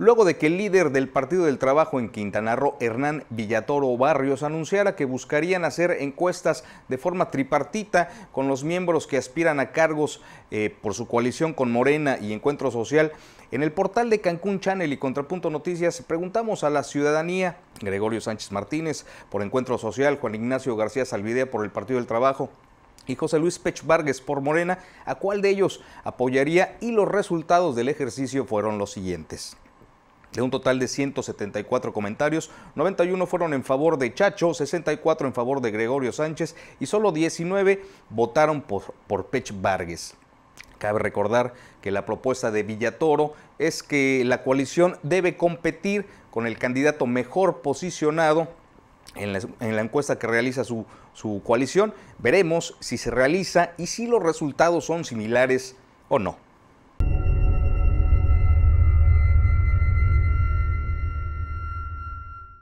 luego de que el líder del Partido del Trabajo en Quintana Roo, Hernán Villatoro Barrios, anunciara que buscarían hacer encuestas de forma tripartita con los miembros que aspiran a cargos eh, por su coalición con Morena y Encuentro Social. En el portal de Cancún Channel y Contrapunto Noticias preguntamos a la ciudadanía, Gregorio Sánchez Martínez por Encuentro Social, Juan Ignacio García Salvidea por el Partido del Trabajo, y José Luis Pech Vargas por Morena, a cuál de ellos apoyaría y los resultados del ejercicio fueron los siguientes. De un total de 174 comentarios, 91 fueron en favor de Chacho, 64 en favor de Gregorio Sánchez y solo 19 votaron por, por Pech Vargas. Cabe recordar que la propuesta de Villatoro es que la coalición debe competir con el candidato mejor posicionado en la, encuesta que realiza su coalición. Veremos si se realiza y si los resultados son similares o no.